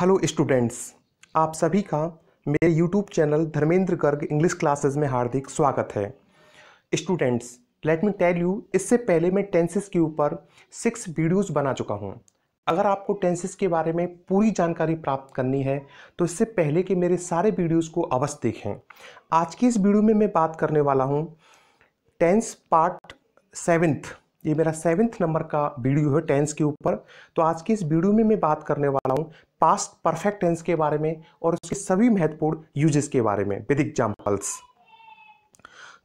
hello students आप सभी का मेरे YouTube channel Dharmendra Garg English classes में हार्दिक स्वागत है students let me tell you इससे पहले मैं टेंसेस के ऊपर सिक्स वीडियोस बना चुका हूं अगर आपको टेंसेस के बारे में पूरी जानकारी प्राप्त करनी है तो इससे पहले के मेरे सारे वीडियोज़ को अवश्य देखें आज की इस वीडियो में मैं बात करने वाला हूँ टेंस पार्ट सेवेंथ ये मेरा सेवेंथ नंबर का वीडियो है टेंस के ऊपर तो आज की इस वीडियो में मैं बात करने वाला हूँ पास्ट परफेक्ट टेंस के बारे में और उसके सभी महत्वपूर्ण यूजेस के बारे में विद एग्जाम्पल्स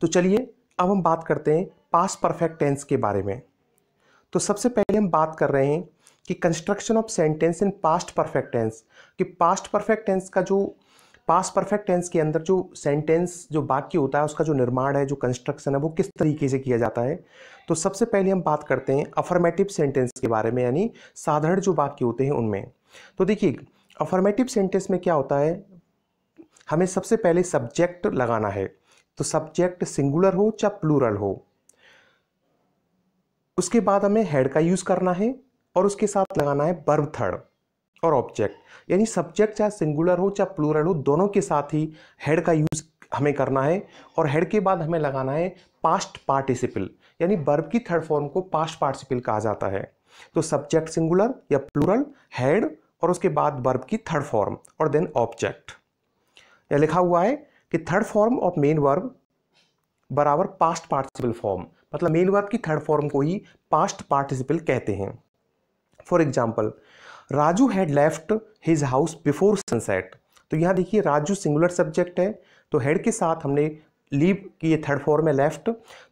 तो चलिए अब हम बात करते हैं पास्ट परफेक्ट टेंस के बारे में तो सबसे पहले हम बात कर रहे हैं कि construction of sentence in past perfect tense कि पास्ट परफेक्ट टेंस का जो पास परफेक्ट टेंस के अंदर जो सेंटेंस जो वाक्य होता है उसका जो निर्माण है जो कंस्ट्रक्शन है वो किस तरीके से किया जाता है तो सबसे पहले हम बात करते हैं अफर्मेटिव सेंटेंस के बारे में यानी साधारण जो वाक्य होते हैं उनमें तो देखिए अफर्मेटिव सेंटेंस में क्या होता है हमें सबसे पहले सब्जेक्ट लगाना है तो सब्जेक्ट सिंगुलर हो चाहे प्लूरल हो उसके बाद हमें हेड का यूज़ करना है और उसके साथ लगाना है बर्ब थर्ड और ऑब्जेक्ट यानी सब्जेक्ट चाहे सिंगुलर हो चाहे प्लूरल हो दोनों के साथ ही हेड का यूज़ हमें करना है और हेड के बाद हमें लगाना है पास्ट पार्टिसिपल यानी बर्ब की थर्ड फॉर्म को पास्ट पार्टिसिपल कहा जाता है तो सब्जेक्ट सिंगुलर या प्लूरल हेड और उसके बाद बर्ब की थर्ड फॉर्म और देन ऑब्जेक्ट यह लिखा हुआ है कि third form of main verb बराबर पास्ट पार्टिसिपल फॉर्म मतलब मेन वर्ब की थर्ड फॉर्म को ही पास्ट पार्टिसिपल कहते हैं for example Raju had left his house before sunset तो यहाँ देखिए राजू सिंगुलर सब्जेक्ट है तो हेड के साथ हमने लीव की थर्ड फॉर्म है लेफ्ट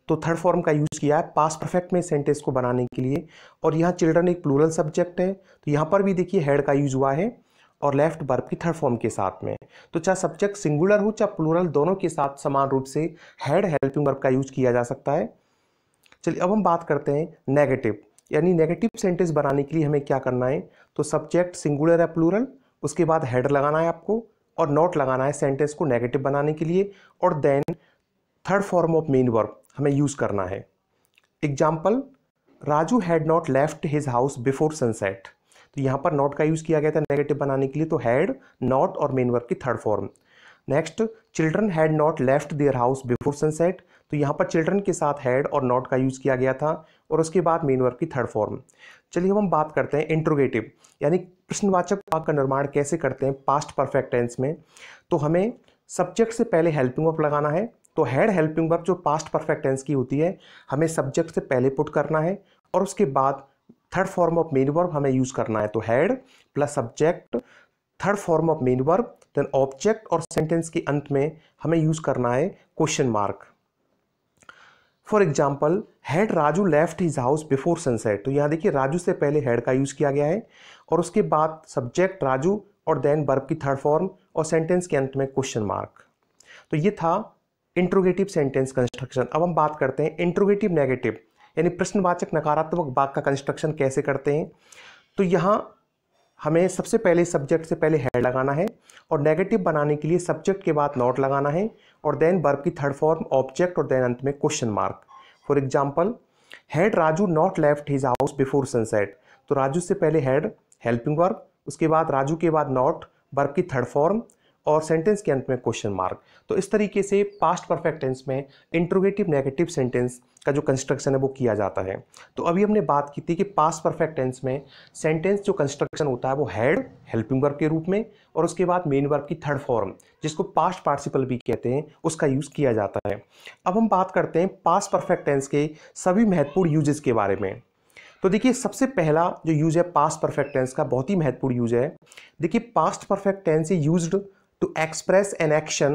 तो थर्ड फॉर्म का यूज़ किया है पास परफेक्ट में सेंटेंस को बनाने के लिए और यहाँ चिल्ड्रन एक प्लूरल सब्जेक्ट है तो यहाँ पर भी देखिए हेड का यूज़ हुआ है और लेफ्ट बर्ब की थर्ड फॉर्म के साथ में तो चाहे सब्जेक्ट सिंगुलर हो चाहे प्लूरल दोनों के साथ समान रूप से हेड हेल्पिंग वर्ब का यूज किया जा सकता है चलिए अब हम बात करते हैं नेगेटिव यानी नेगेटिव सेंटेंस बनाने के लिए हमें क्या करना है तो सब्जेक्ट सिंगुलर या प्लूरल उसके बाद हेड लगाना है आपको और नॉट लगाना है सेंटेंस को नेगेटिव बनाने के लिए और then third form of main verb हमें यूज़ करना है example Raju had not left his house before sunset तो यहाँ पर नॉट का यूज़ किया गया था नेगेटिव बनाने के लिए तो हैड नॉट और मेन वर्ब की third form next children had not left their house before sunset तो यहाँ पर चिल्ड्रन के साथ हैड और नॉट का यूज़ किया गया था और उसके बाद मेन वर्ब की थर्ड फॉर्म चलिए अब हम बात करते हैं इंट्रोगेटिव यानी प्रश्नवाचक वाक का निर्माण कैसे करते हैं पास्ट परफेक्ट टेंस में तो हमें सब्जेक्ट से पहले हेल्पिंग वर्ब लगाना है तो हेड हेल्पिंग वर्ब जो पास्ट परफेक्ट टेंस की होती है हमें सब्जेक्ट से पहले पुट करना है और उसके बाद third form of main verb हमें यूज़ करना है तो had plus subject third form of main verb then object और सेंटेंस के अंत में हमें यूज़ करना है question mark for example had Raju left his house before sunset तो यहाँ देखिए राजू से पहले हैड का यूज़ किया गया है और उसके बाद सब्जेक्ट राजू और देन बर्ब की थर्ड फॉर्म और सेंटेंस के अंत में क्वेश्चन मार्क तो ये था इंट्रोगेटिव सेंटेंस कंस्ट्रक्शन अब हम बात करते हैं इंट्रोगेटिव नेगेटिव यानी प्रश्नवाचक नकारात्मक वाक का कंस्ट्रक्शन कैसे करते हैं तो यहाँ हमें सबसे पहले सब्जेक्ट से पहले हेड लगाना है और नेगेटिव बनाने के लिए सब्जेक्ट के बाद नॉट लगाना है और देन बर्ब की थर्ड फॉर्म ऑब्जेक्ट और देन अंत में question mark for example had Raju not left his house before sunset तो राजू से पहले हेड हेल्पिंग वर्ब उसके बाद राजू के बाद नॉट बर्ब की थर्ड फॉर्म और सेंटेंस के अंत में क्वेश्चन मार्क तो इस तरीके से पास्ट परफेक्ट टेंस में इंट्रोगेटिव नेगेटिव सेंटेंस का जो कंस्ट्रक्शन है वो किया जाता है तो अभी हमने बात की थी कि पास्ट परफेक्ट टेंस में सेंटेंस जो कंस्ट्रक्शन होता है वो हैड हेल्पिंग वर्ब के रूप में और उसके बाद मेन वर्ब की थर्ड फॉर्म जिसको पास्ट पार्टिसिपल भी कहते हैं उसका यूज़ किया जाता है अब हम बात करते हैं पास्ट परफेक्ट टेंस के सभी महत्वपूर्ण यूजेस के बारे में तो देखिए सबसे पहला जो यूज़ है पास्ट परफेक्ट टेंस का बहुत ही महत्वपूर्ण यूज है देखिए past perfect tense used to express an action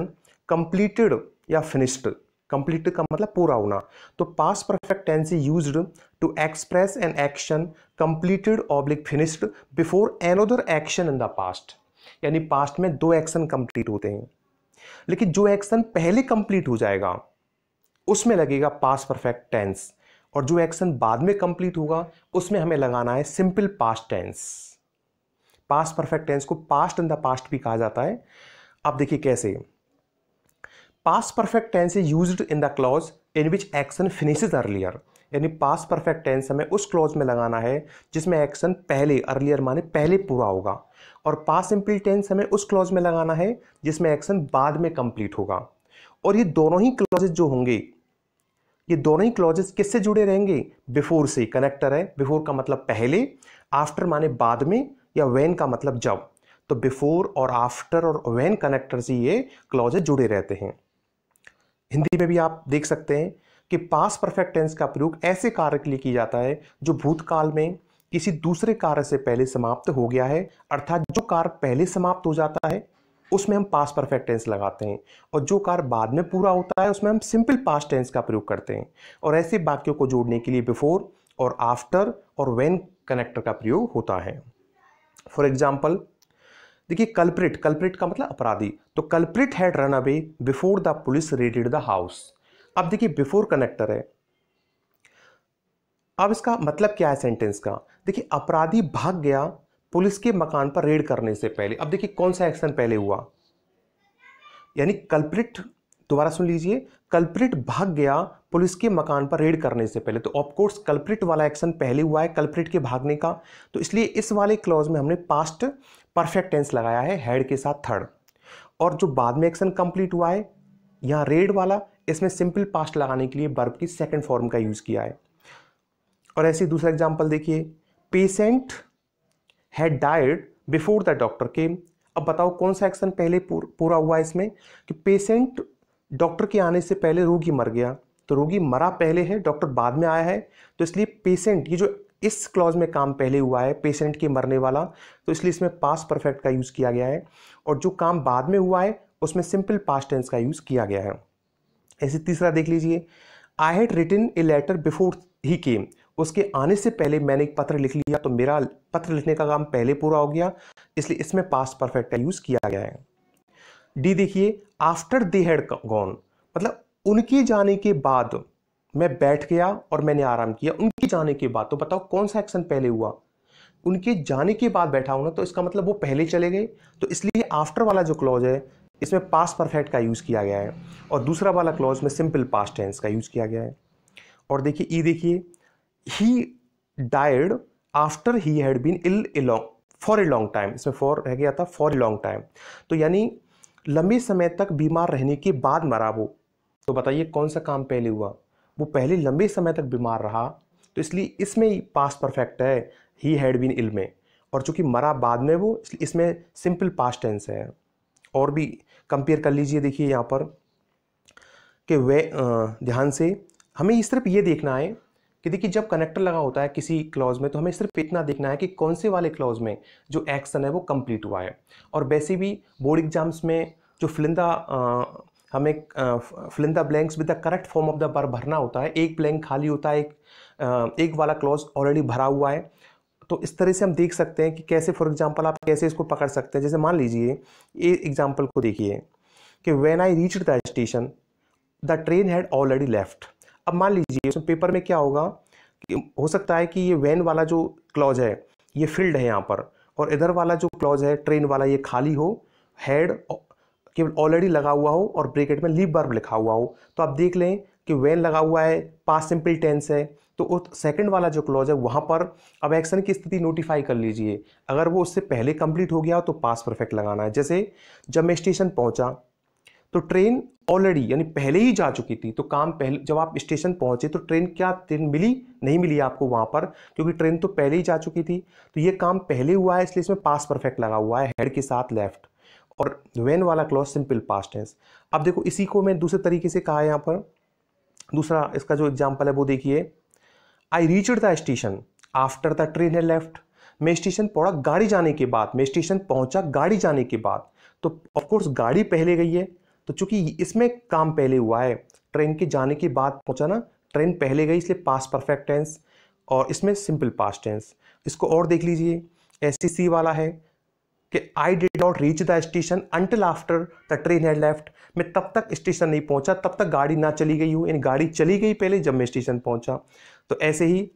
completed या फिनिश्ड कंप्लीट का मतलब पूरा होना तो past perfect tense use to express an action completed oblique finished before another action in the past यानी पास्ट में दो एक्शन कंप्लीट होते हैं लेकिन जो एक्शन पहले कंप्लीट हो जाएगा उसमें लगेगा पास परफेक्ट टेंस और जो एक्शन बाद में कंप्लीट होगा उसमें हमें लगाना है simple past tense past perfect tense को पास्ट इन द पास्ट भी कहा जाता है अब देखिए कैसे past perfect tense is use in the clause in which action finishes earlier यानी पास परफेक्ट टेंस हमें उस क्लॉज में लगाना है जिसमें एक्शन पहले अर्लियर माने पहले पूरा होगा और पास सिंपल टेंस हमें उस क्लॉज में लगाना है जिसमें एक्शन बाद में कंप्लीट होगा और ये दोनों ही क्लॉजेज जो होंगे ये दोनों ही क्लॉजेज किससे जुड़े रहेंगे बिफोर से कनेक्टर है बिफोर का मतलब पहले आफ्टर माने बाद में या वेन का मतलब जब तो बिफोर और आफ्टर और वैन कनेक्टर से ये क्लॉजे जुड़े रहते हैं हिंदी में भी आप देख सकते हैं कि पास परफेक्ट टेंस का प्रयोग ऐसे कार्य के लिए किया जाता है जो भूतकाल में किसी दूसरे कार्य से पहले समाप्त हो गया है अर्थात जो कार्य पहले समाप्त हो जाता है उसमें हम पास परफेक्ट टेंस लगाते हैं और जो कार्य बाद में पूरा होता है उसमें हम सिंपल पास टेंस का प्रयोग करते हैं और ऐसे वाक्यों को जोड़ने के लिए बिफोर और आफ्टर और वैन कनेक्टर का प्रयोग होता है फॉर एग्जाम्पल देखिए कल्प्रिट कल्प्रिट का मतलब अपराधी तो culprit had run away before the police raided the house अब देखिए बिफोर कनेक्टर है अब इसका मतलब क्या है सेंटेंस का देखिए अपराधी भाग गया पुलिस के मकान पर रेड करने से पहले अब देखिए कौन सा एक्शन पहले हुआ यानी कल्प्रिट दोबारा सुन लीजिए कल्प्रिट भाग गया पुलिस के मकान पर रेड करने से पहले तो ऑफकोर्स कल्प्रिट वाला एक्शन पहले हुआ है कल्प्रिट के भागने का तो इसलिए इस वाले क्लॉज में हमने पास्ट परफेक्ट टेंस लगाया है हेड के साथ थर्ड और जो बाद में एक्शन कंप्लीट हुआ है यहाँ रेड वाला इसमें सिंपल पास्ट लगाने के लिए बर्ब की सेकेंड फॉर्म का यूज़ किया है और ऐसे दूसरा एग्जाम्पल देखिए patient had died before the doctor came अब बताओ कौन सा एक्शन पहले पूर, पूरा हुआ इसमें कि पेशेंट डॉक्टर के आने से पहले रोगी मर गया तो रोगी मरा पहले है डॉक्टर बाद में आया है तो इसलिए पेशेंट ये जो इस क्लॉज में काम पहले हुआ है पेशेंट के मरने वाला तो इसलिए इसमें पास परफेक्ट का यूज़ किया गया है और जो काम बाद में हुआ है उसमें सिंपल पास टेंस का यूज़ किया गया है ऐसे तीसरा देख लीजिए I had written a letter before he came उसके आने से पहले मैंने एक पत्र लिख लिया तो मेरा पत्र लिखने का काम पहले पूरा हो गया इसलिए इसमें पास परफेक्ट का यूज़ किया गया है डी देखिए आफ्टर दे हैड गॉन मतलब उनके जाने के बाद मैं बैठ गया और मैंने आराम किया उनके जाने के बाद तो बताओ कौन सा एक्शन पहले हुआ उनके जाने के बाद बैठा हूँ ना तो इसका मतलब वो पहले चले गए तो इसलिए आफ्टर वाला जो क्लॉज है इसमें पास परफेक्ट का यूज़ किया गया है और दूसरा वाला क्लॉज में सिंपल पास्ट टेंस का यूज़ किया गया है और देखिए ई देखिए he died after he had been ill a long for a long time इसमें फॉर रह गया था फॉर ए लॉन्ग टाइम तो यानी लंबे समय तक बीमार रहने के बाद मरा वो तो बताइए कौन सा काम पहले हुआ वो पहले लंबे समय तक बीमार रहा तो इसलिए इसमें पास्ट परफेक्ट है ही हैड बीन इल में और चूंकि मरा बाद में वो इसलिए इसमें सिंपल पास्ट टेंस है और भी कंपेयर कर लीजिए देखिए यहाँ पर कि वे ध्यान से हमें सिर्फ ये देखना है कि देखिए जब कनेक्टर लगा होता है किसी क्लॉज में तो हमें सिर्फ इतना देखना है कि कौन से वाले क्लॉज में जो एक्शन है वो कंप्लीट हुआ है और वैसे भी बोर्ड एग्जाम्स में जो फिलिंदा हमें fill in the blanks with the correct form of the बर भरना होता है एक ब्लैंक खाली होता है एक एक वाला क्लॉज ऑलरेडी भरा हुआ है तो इस तरह से हम देख सकते हैं कि कैसे फॉर एग्जाम्पल आप कैसे इसको पकड़ सकते हैं जैसे मान लीजिए ये एग्जाम्पल को देखिए कि when I reach the station the train had already left अब मान लीजिए उसमें पेपर में क्या होगा कि हो सकता है कि ये वैन वाला जो क्लॉज है ये फील्ड है यहाँ पर और इधर वाला जो क्लॉज है ट्रेन वाला ये खाली हो हैड केवल ऑलरेडी लगा हुआ हो और ब्रेकेट में लीप बर्ब लिखा हुआ हो तो आप देख लें कि वैन लगा हुआ है पास सिंपल टेंस है तो उस सेकंड वाला जो क्लॉज है वहाँ पर अब एक्शन की स्थिति नोटिफाई कर लीजिए अगर वो उससे पहले कंप्लीट हो गया तो पास परफेक्ट लगाना है जैसे जब मैं स्टेशन पहुँचा तो ट्रेन ऑलरेडी यानी पहले ही जा चुकी थी तो काम पहले जब आप स्टेशन पहुंचे तो ट्रेन क्या ट्रेन मिली नहीं मिली आपको वहां पर क्योंकि ट्रेन तो पहले ही जा चुकी थी तो ये काम पहले हुआ है इसलिए इसमें पास परफेक्ट लगा हुआ है हेड के साथ लेफ्ट और वेन वाला क्लॉज सिंपल पास्ट टेंस अब देखो इसी को मैं दूसरे तरीके से कहा है यहाँ पर दूसरा इसका जो एग्जाम्पल है वो देखिए I reached the station after the train had left मैं स्टेशन पहुंचा गाड़ी जाने के बाद मैं स्टेशन पहुंचा गाड़ी जाने के बाद तो ऑफकोर्स गाड़ी पहले गई है तो चूंकि इसमें काम पहले हुआ है ट्रेन के जाने के बाद पहुंचा ना ट्रेन पहले गई इसलिए पास परफेक्ट टेंस और इसमें सिंपल पास्ट टेंस इसको और देख लीजिए एस वाला है कि I not reach the station until after the train had left मैं तब तक स्टेशन नहीं पहुंचा तब तक गाड़ी ना चली गई हूँ यानी गाड़ी चली गई पहले जब मैं स्टेशन पहुंचा तो ऐसे ही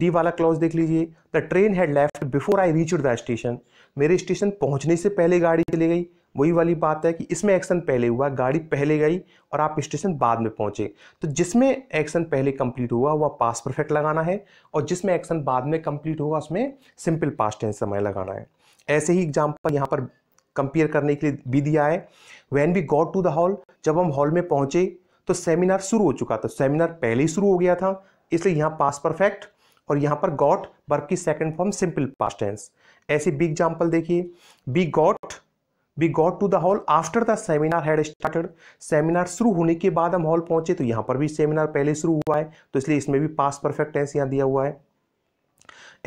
डी वाला क्लॉज देख लीजिए the train had left before I reach the station मेरे स्टेशन पहुंचने से पहले गाड़ी चली गई वही वाली बात है कि इसमें एक्शन पहले हुआ गाड़ी पहले गई और आप स्टेशन बाद में पहुंचे तो जिसमें एक्शन पहले कंप्लीट हुआ वह पास परफेक्ट लगाना है और जिसमें एक्शन बाद में कंप्लीट होगा उसमें सिंपल पास्ट टेंस समय लगाना है ऐसे ही एग्जाम्पल यहाँ पर कंपेयर करने के लिए भी दिया है when we got to the hall जब हम हॉल में पहुंचे तो सेमिनार शुरू हो चुका था सेमिनार पहले ही शुरू हो गया था इसलिए यहाँ पास परफेक्ट और यहाँ पर गॉट बर्फ की second form simple past tense ऐसे बी एग्जाम्पल देखिए we got we got to the hall after the seminar had started seminar शुरू होने के बाद हम हॉल पहुंचे तो यहाँ पर भी सेमिनार पहले शुरू हुआ है तो इसलिए इसमें भी पास परफेक्ट टेंस यहाँ दिया हुआ है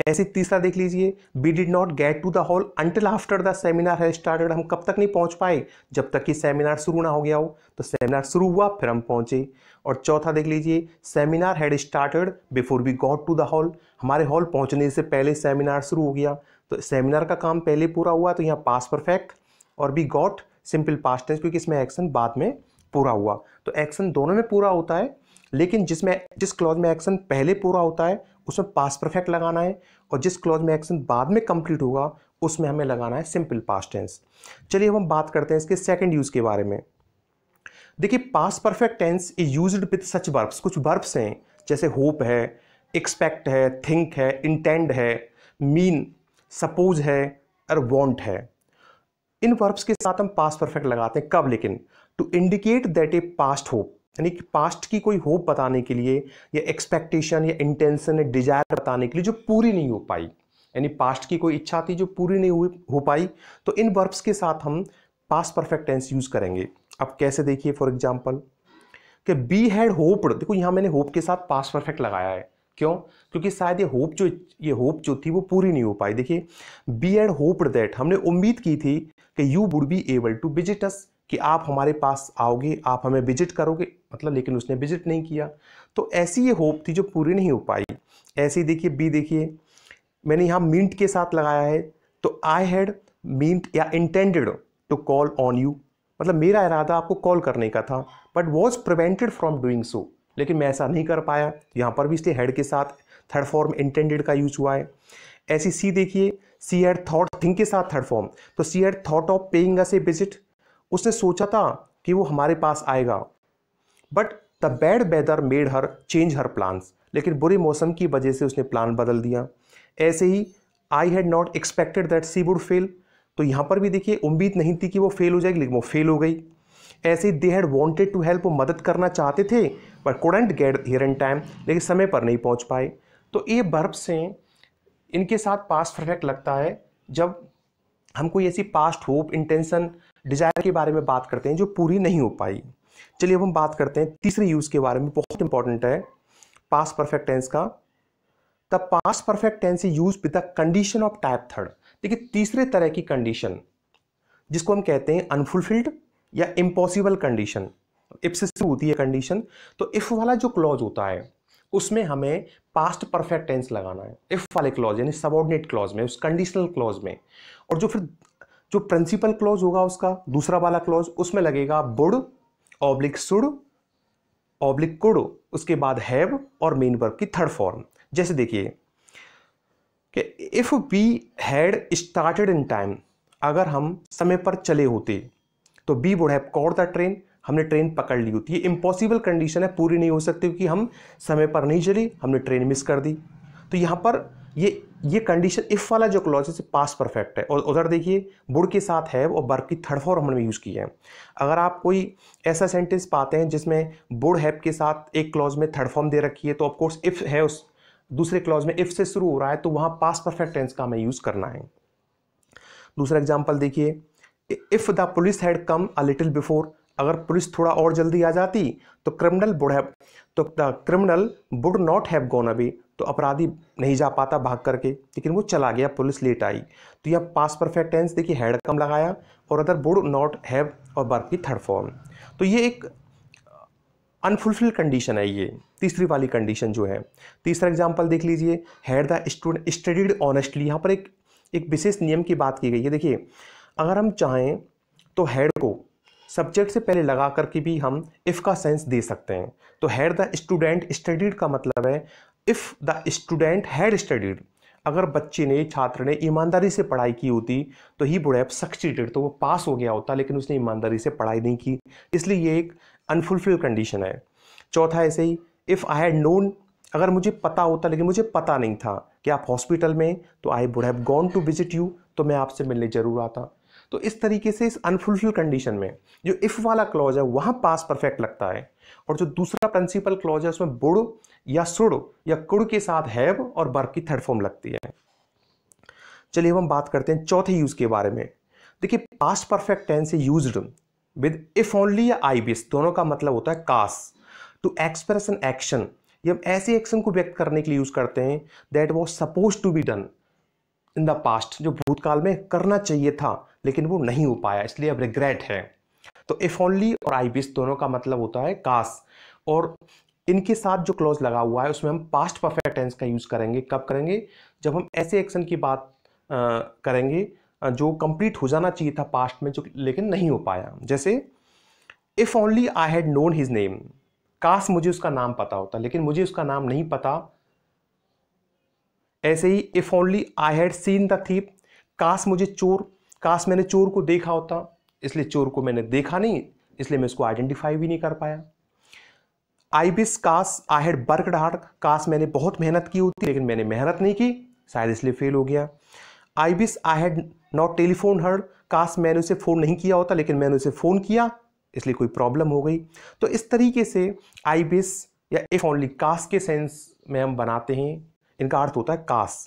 ऐसे तीसरा देख लीजिए we did not get to the hall until after the seminar had started हम कब तक नहीं पहुंच पाए जब तक कि सेमिनार शुरू ना हो गया हो तो सेमिनार शुरू हुआ फिर हम पहुंचे और चौथा देख लीजिए seminar had started before we got to the hall हमारे हॉल पहुंचने से पहले सेमिनार शुरू हो गया तो सेमिनार का काम पहले पूरा हुआ तो यहाँ पास परफेक्ट और we got simple past tense क्योंकि इसमें एक्शन बाद में पूरा हुआ तो एक्शन दोनों में पूरा होता है लेकिन जिसमें जिस क्लॉज में एक्शन पहले पूरा होता है उसमें पास परफेक्ट लगाना है और जिस क्लॉज में एक्शन बाद में कंप्लीट होगा उसमें हमें लगाना है सिंपल पास्ट टेंस चलिए अब हम बात करते हैं इसके सेकंड यूज़ के बारे में देखिए past perfect tense is use with such verbs कुछ वर्ब्स हैं जैसे होप है एक्सपेक्ट है थिंक है इंटेंड है मीन सपोज है और वॉन्ट है इन वर्ब्स के साथ हम पास परफेक्ट लगाते हैं कब लेकिन to indicate that a past hope यानी कि पास्ट की कोई होप बताने के लिए या एक्सपेक्टेशन या इंटेंशन या डिजायर बताने के लिए जो पूरी नहीं हो पाई यानी पास्ट की कोई इच्छा थी जो पूरी नहीं हुई हो पाई तो इन वर्ब्स के साथ हम पास्ट परफेक्ट टेंस यूज़ करेंगे अब कैसे देखिए फॉर एग्जाम्पल कि बी हैड होप देखो यहाँ मैंने होप के साथ पास्ट परफेक्ट लगाया है क्यों क्योंकि शायद ये होप जो ये होप जो थी वो पूरी नहीं हो पाई देखिए बी एड होप्ड दैट हमने उम्मीद की थी कि you would be able to visit us कि आप हमारे पास आओगे आप हमें विजिट करोगे मतलब लेकिन उसने विजिट नहीं किया तो ऐसी ये होप थी जो पूरी नहीं हो पाई ऐसी देखिए बी देखिए मैंने यहाँ मिंट के साथ लगाया है तो आई हैड मींट या intended to call on you मतलब मेरा इरादा आपको कॉल करने का था but was prevented from doing so लेकिन मैं ऐसा नहीं कर पाया यहाँ पर भी इसलिए हेड के साथ थर्ड फॉर्म इंटेंडेड का यूज हुआ है ऐसी सी देखिए सी हैड थॉट थिंक के साथ थर्ड फॉर्म तो she had thought of paying us a visit उसने सोचा था कि वो हमारे पास आएगा but the bad weather made her change her plans लेकिन बुरे मौसम की वजह से उसने प्लान बदल दिया ऐसे ही I had not expected that she would fail तो यहाँ पर भी देखिए उम्मीद नहीं थी कि वो फेल हो जाएगी लेकिन वो फेल हो गई ऐसे ही they had wanted to help वो मदद करना चाहते थे but couldn't get here and time लेकिन समय पर नहीं पहुँच पाए तो ये बर्फ से इनके साथ पास्ट परफेक्ट लगता है जब हम कोई ऐसी पास्ट होप इंटेंशन डिजायर के बारे में बात करते हैं जो पूरी नहीं हो पाई चलिए अब हम बात करते हैं तीसरे यूज के बारे में बहुत इंपॉर्टेंट है पास परफेक्ट टेंस का the past perfect tense use with the condition of type third देखिए तीसरे तरह की कंडीशन जिसको हम कहते हैं अनफुलफिल्ड या इम्पॉसिबल कंडीशन इफ से होती है कंडीशन तो इफ वाला जो क्लॉज होता है उसमें हमें पास्ट परफेक्ट टेंस लगाना है इफ वाले क्लॉज यानी सबॉर्डिनेट क्लॉज में उस कंडीशनल क्लॉज में और जो फिर जो प्रिंसिपल क्लॉज होगा उसका दूसरा वाला क्लॉज उसमें लगेगा बुड़ ऑब्लिक सुड़ ऑब्लिक कुड़ उसके बाद हैव और मेन वर्ब की थर्ड फॉर्म जैसे देखिए कि if we had started in time अगर हम समय पर चले होते तो we would have caught the train हमने ट्रेन पकड़ ली होती है इम्पॉसिबल कंडीशन है पूरी नहीं हो सकती क्योंकि हम समय पर नहीं चले हमने ट्रेन मिस कर दी तो यहाँ पर ये ये कंडीशन इफ़ वाला जो क्लॉज है पास परफेक्ट है और उधर देखिए बुड के साथ है और बर्क की थर्ड फॉर्म हमने यूज़ की है अगर आप कोई ऐसा सेंटेंस पाते हैं जिसमें बुड हैप के साथ एक क्लॉज में थर्ड फॉर्म दे रखी है तो ऑफकोर्स इफ़ है उस दूसरे क्लॉज में इफ़ से शुरू हो रहा है तो वहाँ पास परफेक्ट टेंस का हमें यूज़ करना है दूसरा एग्जाम्पल देखिए if the police had come a little before अगर पुलिस थोड़ा और जल्दी आ जाती तो क्रिमिनल बुड है तो the criminal would not have gone अभी तो अपराधी नहीं जा पाता भाग करके लेकिन वो चला गया पुलिस लेट आई तो यह पास परफेक्ट टेंस देखिए हैड कम लगाया और अदर बुड नॉट हैव और बर्फ की थर्ड फॉर्म तो ये एक अनफुलफिल कंडीशन है ये तीसरी वाली कंडीशन जो है तीसरा एग्जाम्पल देख लीजिए had the student studied honestly यहाँ पर एक एक विशेष नियम की बात की गई है देखिए अगर हम चाहें तो हैड को सब्जेक्ट से पहले लगा करके भी हम इफ़ का सेंस दे सकते हैं तो हैड द स्टूडेंट स्टडीड का मतलब है if the student had studied अगर बच्चे ने छात्र ने ईमानदारी से पढ़ाई की होती तो ही बुढ़े हैव सक्सीडेड तो वो पास हो गया होता लेकिन उसने ईमानदारी से पढ़ाई नहीं की इसलिए ये एक अनफुलफिल कंडीशन है चौथा ऐसे ही इफ़ आई हैड नोन अगर मुझे पता होता लेकिन मुझे पता नहीं था कि आप हॉस्पिटल में तो I would have gone to visit you तो मैं आपसे मिलने ज़रूर आता तो इस तरीके से इस अनफुलफिल कंडीशन में जो इफ़ वाला क्लॉज है वहां पास परफेक्ट लगता है और जो दूसरा प्रिंसिपल क्लॉज है उसमें बुड़ या सुड़ या कुड़ के साथ हैव और बर्ब की थर्ड फॉर्म लगती है चलिए हम बात करते हैं चौथे यूज़ के बारे में देखिए past perfect tense use with if only या आई बिस दोनों का मतलब होता है कास टू एक्सप्रेस एन एक्शन ये हम ऐसे एक्शन को व्यक्त करने के लिए यूज़ करते हैं that was supposed to be done in the past जो भूतकाल में करना चाहिए था लेकिन वो नहीं हो पाया इसलिए अब रिग्रेट है तो इफ़ ओनली और आई विश दोनों का मतलब होता है कास और इनके साथ जो क्लॉज लगा हुआ है उसमें हम पास्ट परफेक्ट टेंस का यूज़ करेंगे कब करेंगे जब हम ऐसे एक्शन की बात आ, करेंगे जो कंप्लीट हो जाना चाहिए था पास्ट में जो लेकिन नहीं हो पाया जैसे if only I had known his name कास मुझे उसका नाम पता होता लेकिन मुझे उसका नाम नहीं पता ऐसे ही if only I had seen the thief कास मुझे चोर काश मैंने चोर को देखा होता इसलिए चोर को मैंने देखा नहीं इसलिए मैं इसको आइडेंटिफाई भी नहीं कर पाया आई बिस काश आई हेड बर्क डार काश मैंने बहुत मेहनत की होती लेकिन मैंने मेहनत नहीं की शायद इसलिए फेल हो गया I wish I had not telephone heard काश मैंने उसे फ़ोन नहीं किया होता लेकिन मैंने उसे फ़ोन किया इसलिए कोई प्रॉब्लम हो गई तो इस तरीके से आई बिस या इफ ओनली कास्ट के सेंस में हम बनाते हैं इनका अर्थ होता है काश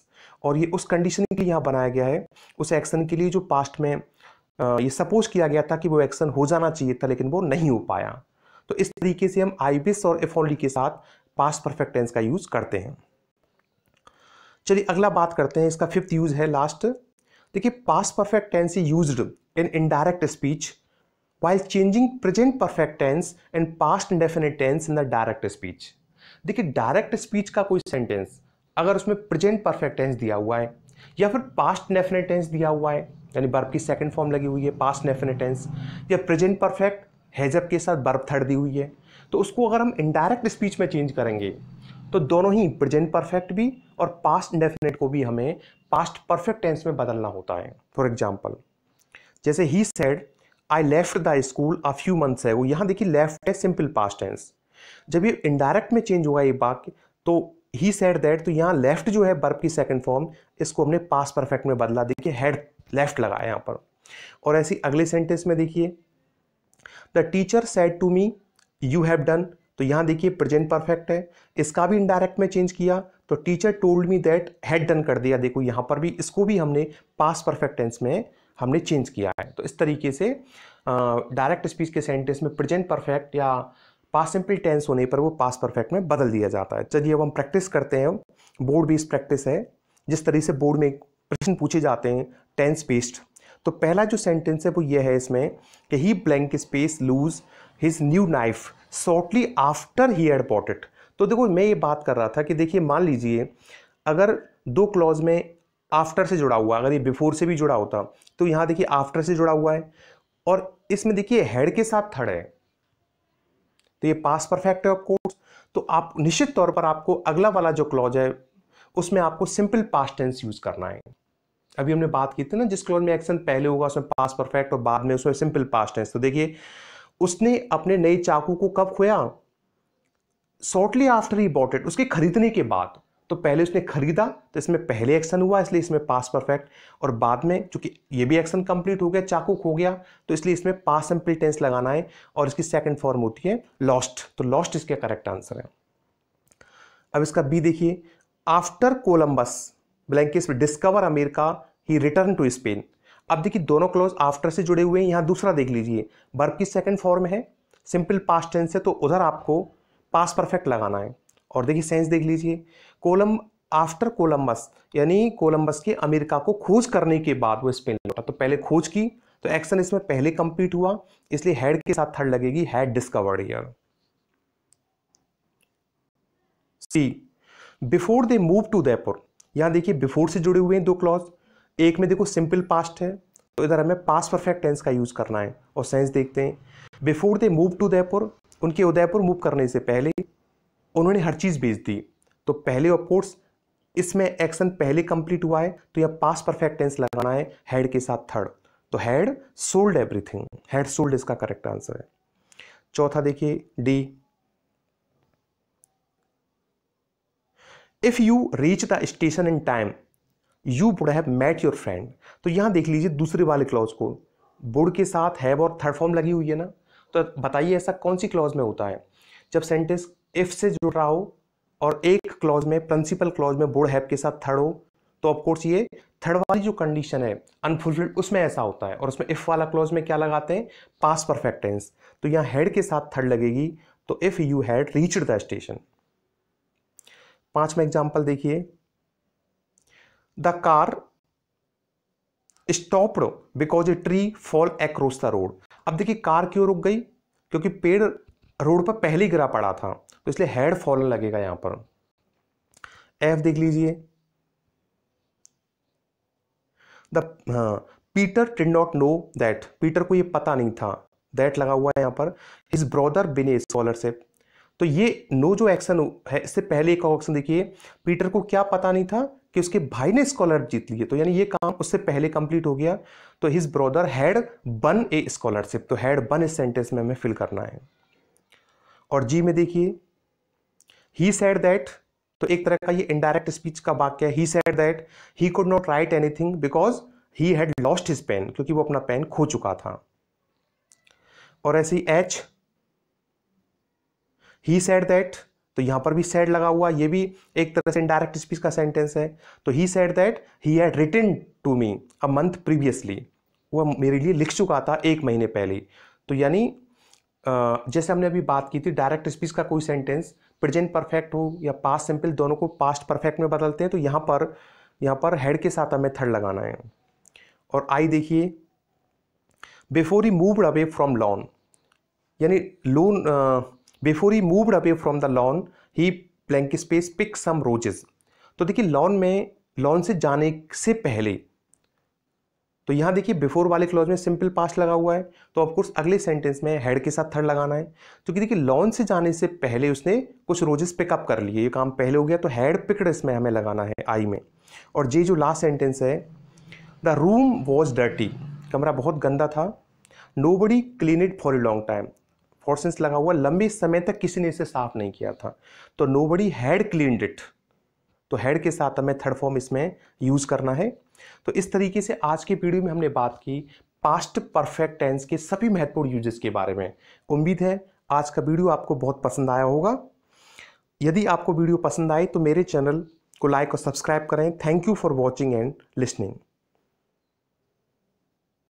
और ये उस कंडीशन के लिए यहाँ बनाया गया है उस एक्शन के लिए जो पास्ट में ये सपोज किया गया था कि वो एक्शन हो जाना चाहिए था लेकिन वो नहीं हो पाया तो इस तरीके से हम आईबिस और एफोली के साथ पास्ट परफेक्ट टेंस का यूज़ करते हैं चलिए अगला बात करते हैं इसका फिफ्थ यूज़ है लास्ट देखिए past perfect tense is used in indirect speech while changing present perfect tense and past indefinite tense in the direct speech देखिए डायरेक्ट स्पीच का कोई सेंटेंस अगर उसमें प्रेजेंट परफेक्ट टेंस दिया हुआ है या फिर पास्ट डेफिनेट टेंस दिया हुआ है यानी बर्ब की सेकेंड फॉर्म लगी हुई है पास्ट डेफिनेट टेंस या प्रेजेंट परफेक्ट हैजब के साथ बर्ब थर्ड दी हुई है तो उसको अगर हम इनडायरेक्ट स्पीच में चेंज करेंगे तो दोनों ही प्रेजेंट परफेक्ट भी और पास्ट डेफिनेट को भी हमें पास्ट परफेक्ट टेंस में बदलना होता है फॉर एग्जाम्पल जैसे he said I left the school a few months है वो यहाँ देखिए लेफ्ट है सिंपल पास्ट टेंस जब ये इनडायरेक्ट में चेंज हुआ ये बात तो ही सेड दैट तो यहाँ लेफ्ट जो है बर्ब की सेकेंड फॉर्म इसको हमने पास परफेक्ट में बदला देखिए हेड लेफ्ट लगाया यहाँ पर और ऐसी अगले सेंटेंस में देखिए the teacher said to me you have done तो यहाँ देखिए प्रेजेंट परफेक्ट है इसका भी इनडायरेक्ट में चेंज किया तो teacher told me that had done कर दिया देखो यहाँ पर भी इसको भी हमने पास परफेक्ट टेंस में हमने चेंज किया है तो इस तरीके से डायरेक्ट स्पीच के सेंटेंस में प्रेजेंट परफेक्ट या पास सिंपल टेंस होने पर वो पास परफेक्ट में बदल दिया जाता है चलिए अब हम प्रैक्टिस करते हैं बोर्ड बेस्ड प्रैक्टिस है जिस तरह से बोर्ड में प्रश्न पूछे जाते हैं टेंस बेस्ड तो पहला जो सेंटेंस है वो ये है इसमें कि he blank space lose his new knife shortly after he had bought it तो देखो मैं ये बात कर रहा था कि देखिए मान लीजिए अगर दो क्लॉज में आफ्टर से जुड़ा हुआ अगर ये बिफोर से भी जुड़ा होता तो यहाँ देखिए आफ्टर से जुड़ा हुआ है और इसमें देखिए हेड के साथ थर्ड है तो ये पास परफेक्ट है ऑफ कोर्स तो आप निश्चित तौर पर आपको अगला वाला जो क्लॉज है उसमें आपको सिंपल पास्ट टेंस यूज करना है अभी हमने बात की थी ना जिस क्लॉज में एक्शन पहले होगा उसमें पास परफेक्ट और बाद में उसमें सिंपल पास्ट टेंस तो देखिए उसने अपने नए चाकू को कब खोया shortly after he bought it उसके खरीदने के बाद तो पहले उसने खरीदा तो इसमें पहले एक्शन हुआ इसलिए इसमें पास परफेक्ट और बाद में चूंकि ये भी एक्शन कंप्लीट हो गया चाकू खो गया तो इसलिए इसमें पास सिंपल टेंस लगाना है और इसकी सेकंड फॉर्म होती है लॉस्ट तो लॉस्ट इसका करेक्ट आंसर है अब इसका बी देखिए after Columbus blank is discover America he return to Spain अब देखिए दोनों क्लोज आफ्टर से जुड़े हुए हैं यहाँ दूसरा देख लीजिए बर्फ की सेकेंड फॉर्म है सिंपल पास टेंस है तो उधर आपको पास परफेक्ट लगाना है और देखिए सेंस देख लीजिए कोलम आफ्टर कोलम्बस यानी कोलम्बस के अमेरिका को खोज करने के बाद वो स्पेन लौटा तो पहले खोज की तो एक्शन इसमें पहले कंप्लीट हुआ इसलिए हेड के साथ थर्ड लगेगी हैड डिस्कवर्ड ईयर सी before they move to Udaipur यहाँ देखिए बिफोर से जुड़े हुए हैं दो क्लॉज एक में देखो सिंपल पास्ट है तो इधर हमें पास्ट परफेक्ट टेंस का यूज़ करना है और सेंस देखते हैं before they move to Udaipur उनके उदयपुर मूव करने से पहले उन्होंने हर चीज़ बेच दी तो पहले कोर्स इसमें एक्शन पहले कंप्लीट हुआ है तो यह पास परफेक्ट टेंस लगाना है हेड के साथ थर्ड तो had sold everything had sold इसका करेक्ट आंसर है चौथा देखिए D if you reach the station in time you would have met your friend तो यहां देख लीजिए दूसरे वाले क्लॉज को बुड के साथ हैव और थर्ड फॉर्म लगी हुई है ना तो बताइए ऐसा कौन सी क्लॉज में होता है जब सेंटेंस इफ से जुड़ रहा हो और एक क्लॉज में प्रिंसिपल क्लॉज में बोर्ड हैप के साथ थर्ड हो तो ऑफकोर्स ये थर्ड वाली जो कंडीशन है अनफुलफिल्ड उसमें ऐसा होता है और उसमें इफ़ वाला क्लॉज में क्या लगाते हैं पास परफेक्टेंस तो यहाँ हेड के साथ थर्ड लगेगी तो if you had reached the station पांचवा एग्जाम्पल देखिए the car stopped because a tree fall across the road अब देखिए कार क्यों रुक गई क्योंकि पेड़ रोड पर पहले गिरा पड़ा था तो इसलिए हेड फॉलन लगेगा यहां पर एफ देख लीजिए the Peter did not know that Peter को ये पता नहीं था दैट लगा हुआ है यहां पर हिज ब्रॉदर बिने स्कॉलरशिप तो ये नो जो एक्शन है इससे पहले एक ऑप्शन देखिए पीटर को क्या पता नहीं था कि उसके भाई ने स्कॉलरशिप जीत लिए तो यानी ये काम उससे पहले कंप्लीट हो गया तो हिज ब्रदर हैड बन ए स्कॉलरशिप तो हैड बन इस सेंटेंस में हमें फिल करना है और जी में देखिए ही सेड दैट तो एक तरह का ये इनडायरेक्ट स्पीच का वाक्य है he said that he could not write anything because he had lost his pen क्योंकि वो अपना पेन खो चुका था और ऐसे ही एच ही सेड दैट तो यहां पर भी सेड लगा हुआ ये भी एक तरह से इनडायरेक्ट स्पीच का सेंटेंस है तो he said that he had return to me a month previously वह मेरे लिए लिख चुका था एक महीने पहले तो यानी जैसे हमने अभी बात की थी डायरेक्ट स्पीच का कोई सेंटेंस प्रेजेंट परफेक्ट हो या पास्ट सिंपल दोनों को पास्ट परफेक्ट में बदलते हैं तो यहाँ पर यहाँ पर हेड के साथ हमें थर्ड लगाना है और आई देखिए before he move away from lawn यानी lawn before he move away from the lawn he blank space pick some roses तो देखिए लॉन में लॉन से जाने से पहले तो यहाँ देखिए बिफोर वाले क्लॉज में सिंपल पास्ट लगा हुआ है तो ऑफकोर्स अगले सेंटेंस में हेड के साथ थर्ड लगाना है क्योंकि देखिए लॉन से जाने से पहले उसने कुछ रोजेस पिकअप कर लिए ये काम पहले हो गया तो हेड पिकड इसमें हमें लगाना है आई में और ये जो लास्ट सेंटेंस है द रूम वॉज डर्टी कमरा बहुत गंदा था nobody clean it for a long time फोर्सेंस लगा हुआ लंबे समय तक किसी ने इसे साफ नहीं किया था तो nobody had clean it तो हेड के साथ हमें थर्ड फॉर्म इसमें यूज़ करना है तो इस तरीके से आज के वीडियो में हमने बात की पास्ट परफेक्ट टेंस के सभी महत्वपूर्ण यूजेस के बारे में उम्मीद है आज का वीडियो आपको बहुत पसंद आया होगा यदि आपको वीडियो पसंद आए तो मेरे चैनल को लाइक और सब्सक्राइब करें thank you for watching and listening